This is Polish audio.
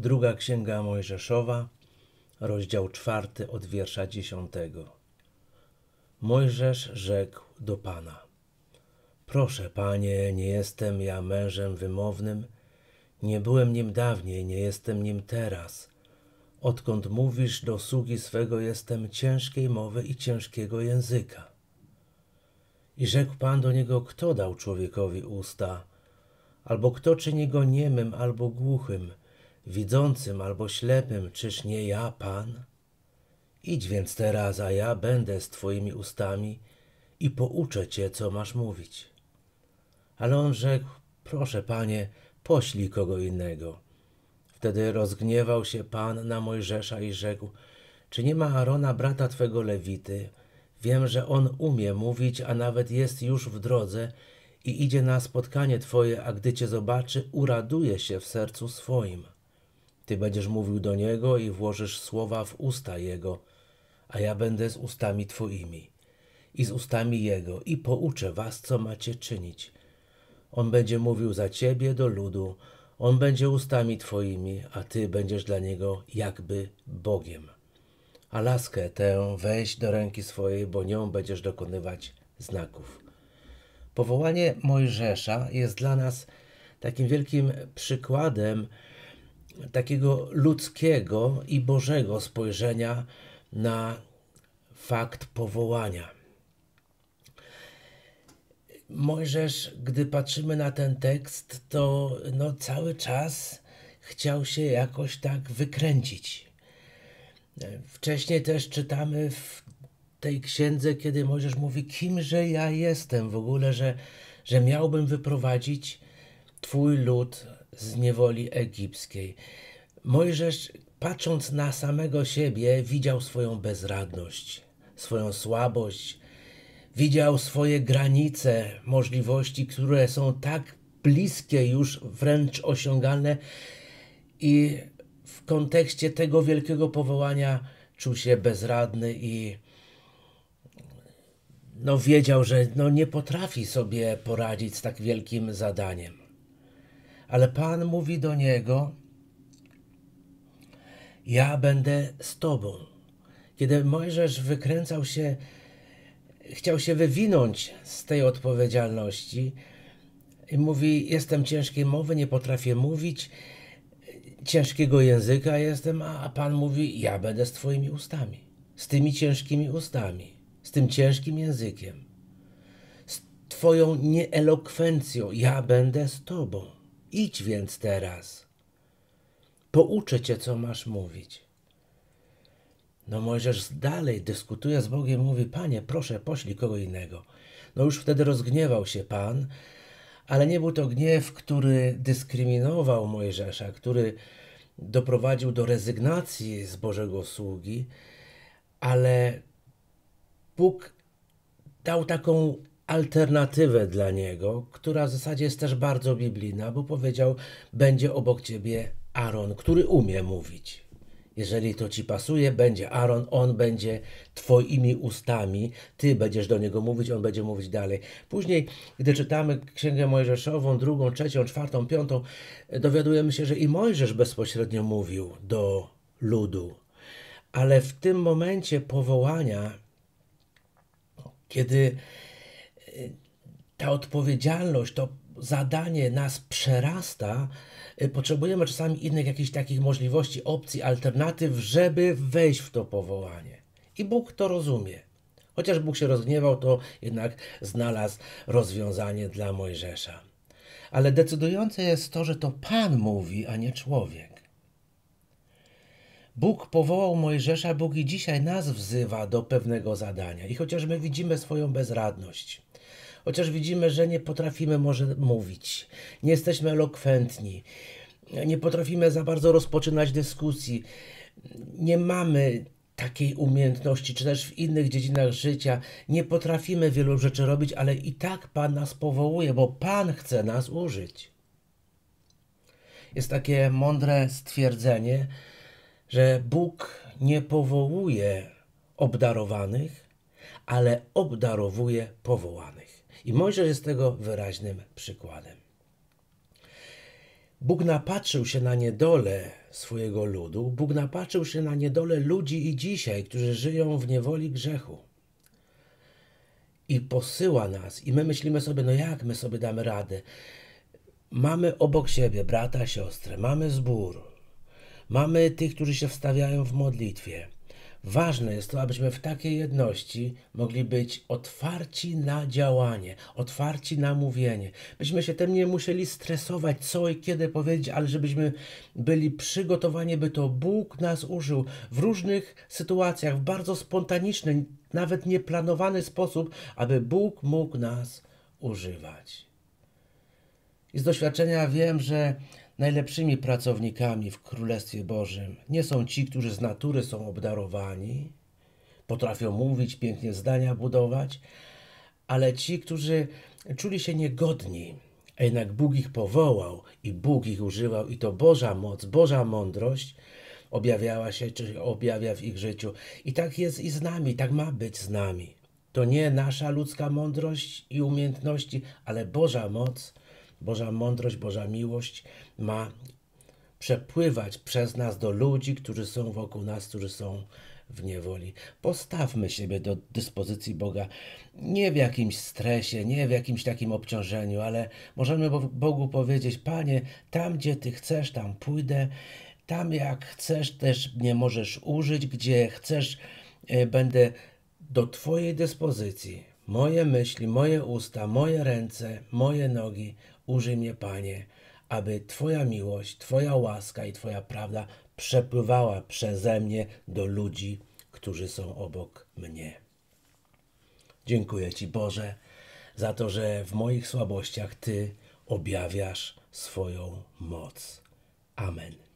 Druga Księga Mojżeszowa, rozdział czwarty od wiersza dziesiątego. Mojżesz rzekł do Pana: Proszę, Panie, nie jestem ja mężem wymownym, nie byłem nim dawniej, nie jestem nim teraz. Odkąd mówisz do sługi swego, jestem ciężkiej mowy i ciężkiego języka. I rzekł Pan do niego: Kto dał człowiekowi usta? Albo kto czyni go niemym, albo głuchym? widzącym albo ślepym, czyż nie ja, Pan? Idź więc teraz, a ja będę z Twoimi ustami i pouczę Cię, co masz mówić. Ale on rzekł, proszę Panie, poślij kogo innego. Wtedy rozgniewał się Pan na Mojżesza i rzekł, czy nie ma Arona, brata Twego Lewity? Wiem, że on umie mówić, a nawet jest już w drodze i idzie na spotkanie Twoje, a gdy Cię zobaczy, uraduje się w sercu swoim. Ty będziesz mówił do niego i włożysz słowa w usta jego, a ja będę z ustami twoimi i z ustami jego i pouczę was, co macie czynić. On będzie mówił za ciebie do ludu, on będzie ustami twoimi, a ty będziesz dla niego jakby Bogiem. A laskę tę weź do ręki swojej, bo nią będziesz dokonywać znaków. Powołanie Mojżesza jest dla nas takim wielkim przykładem, takiego ludzkiego i bożego spojrzenia na fakt powołania. Mojżesz, gdy patrzymy na ten tekst, to no cały czas chciał się jakoś tak wykręcić. Wcześniej też czytamy w tej księdze, kiedy Mojżesz mówi, kimże ja jestem w ogóle, że, że miałbym wyprowadzić Twój lud z niewoli egipskiej. Mojżesz, patrząc na samego siebie, widział swoją bezradność, swoją słabość, widział swoje granice, możliwości, które są tak bliskie, już wręcz osiągalne, i w kontekście tego wielkiego powołania czuł się bezradny i no wiedział, że no nie potrafi sobie poradzić z tak wielkim zadaniem. Ale Pan mówi do niego: Ja będę z tobą. Kiedy Mojżesz wykręcał się, chciał się wywinąć z tej odpowiedzialności, i mówi: Jestem ciężkiej mowy, nie potrafię mówić, ciężkiego języka jestem, a, a Pan mówi: Ja będę z Twoimi ustami, z tymi ciężkimi ustami, z tym ciężkim językiem, z Twoją nieelokwencją, ja będę z Tobą. Idź więc teraz. Pouczę cię, co masz mówić. No Mojżesz dalej dyskutuje z Bogiem, mówi, panie, proszę, poślij kogo innego. No już wtedy rozgniewał się Pan, ale nie był to gniew, który dyskryminował Mojżesza, który doprowadził do rezygnacji z Bożego sługi, ale Bóg dał taką alternatywę dla niego, która w zasadzie jest też bardzo biblijna, bo powiedział: Będzie obok ciebie Aaron, który umie mówić. Jeżeli to ci pasuje, będzie Aaron, on będzie twoimi ustami, ty będziesz do niego mówić, on będzie mówić dalej. Później, gdy czytamy Księgę Mojżeszową, drugą, trzecią, czwartą, piątą, dowiadujemy się, że i Mojżesz bezpośrednio mówił do ludu. Ale w tym momencie powołania, kiedy ta odpowiedzialność, to zadanie nas przerasta, y, potrzebujemy czasami innych jakichś takich możliwości, opcji, alternatyw, żeby wejść w to powołanie. I Bóg to rozumie. Chociaż Bóg się rozgniewał, to jednak znalazł rozwiązanie dla Mojżesza. Ale decydujące jest to, że to Pan mówi, a nie człowiek. Bóg powołał Mojżesza, Bóg i dzisiaj nas wzywa do pewnego zadania. I chociaż my widzimy swoją bezradność, chociaż widzimy, że nie potrafimy może mówić, nie jesteśmy elokwentni, nie potrafimy za bardzo rozpoczynać dyskusji, nie mamy takiej umiejętności, czy też w innych dziedzinach życia nie potrafimy wielu rzeczy robić, ale i tak Pan nas powołuje, bo Pan chce nas użyć. Jest takie mądre stwierdzenie, że Bóg nie powołuje obdarowanych, ale obdarowuje powołanych. I Mojżesz jest tego wyraźnym przykładem. Bóg napatrzył się na niedolę swojego ludu, Bóg napatrzył się na niedolę ludzi i dzisiaj, którzy żyją w niewoli grzechu. I posyła nas, i my myślimy sobie, no jak my sobie damy radę? Mamy obok siebie brata, siostrę, mamy zbór, mamy tych, którzy się wstawiają w modlitwie, Ważne jest to, abyśmy w takiej jedności mogli być otwarci na działanie, otwarci na mówienie. Byśmy się tym nie musieli stresować, co i kiedy powiedzieć, ale żebyśmy byli przygotowani, by to Bóg nas użył w różnych sytuacjach, w bardzo spontaniczny, nawet nieplanowany sposób, aby Bóg mógł nas używać. I z doświadczenia wiem, że najlepszymi pracownikami w Królestwie Bożym nie są ci, którzy z natury są obdarowani, potrafią mówić, pięknie zdania budować, ale ci, którzy czuli się niegodni, a jednak Bóg ich powołał i Bóg ich używał, i to Boża moc, Boża mądrość objawiała się, czy objawia w ich życiu. I tak jest i z nami, tak ma być z nami. To nie nasza ludzka mądrość i umiejętności, ale Boża moc Boża mądrość, Boża miłość ma przepływać przez nas do ludzi, którzy są wokół nas, którzy są w niewoli. Postawmy siebie do dyspozycji Boga, nie w jakimś stresie, nie w jakimś takim obciążeniu, ale możemy Bogu powiedzieć: Panie, tam gdzie Ty chcesz, tam pójdę, tam jak chcesz, też mnie możesz użyć, gdzie chcesz, e, będę do Twojej dyspozycji. Moje myśli, moje usta, moje ręce, moje nogi użyj mnie, Panie, aby Twoja miłość, Twoja łaska i Twoja prawda przepływała przeze mnie do ludzi, którzy są obok mnie. Dziękuję Ci, Boże, za to, że w moich słabościach Ty objawiasz swoją moc. Amen.